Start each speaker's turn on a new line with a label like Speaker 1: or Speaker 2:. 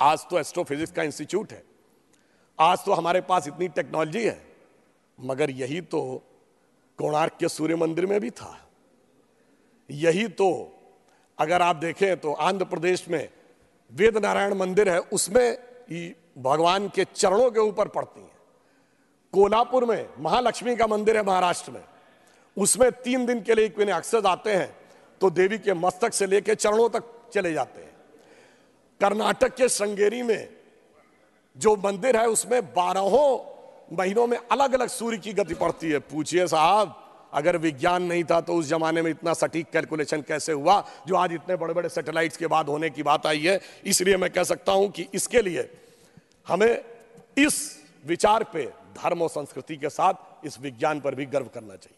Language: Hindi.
Speaker 1: आज तो एस्ट्रोफिजिक्स का इंस्टीट्यूट है आज तो हमारे पास इतनी टेक्नोलॉजी है मगर यही तो कोणार्क के सूर्य मंदिर में भी था यही तो अगर आप देखें तो आंध्र प्रदेश में वेद नारायण मंदिर है उसमें भगवान के चरणों के ऊपर पड़ती है कोल्हापुर में महालक्ष्मी का मंदिर है महाराष्ट्र में उसमें तीन दिन के लिए क्विन अक्सर आते हैं तो देवी के मस्तक से लेकर चरणों तक चले जाते हैं कर्नाटक के संगेरी में जो मंदिर है उसमें बारहों महीनों में अलग अलग सूर्य की गति पड़ती है पूछिए साहब अगर विज्ञान नहीं था तो उस जमाने में इतना सटीक कैलकुलेशन कैसे हुआ जो आज इतने बड़े बड़े सैटेलाइट्स के बाद होने की बात आई है इसलिए मैं कह सकता हूं कि इसके लिए हमें इस विचार पे धर्म और संस्कृति के साथ इस विज्ञान पर भी गर्व करना चाहिए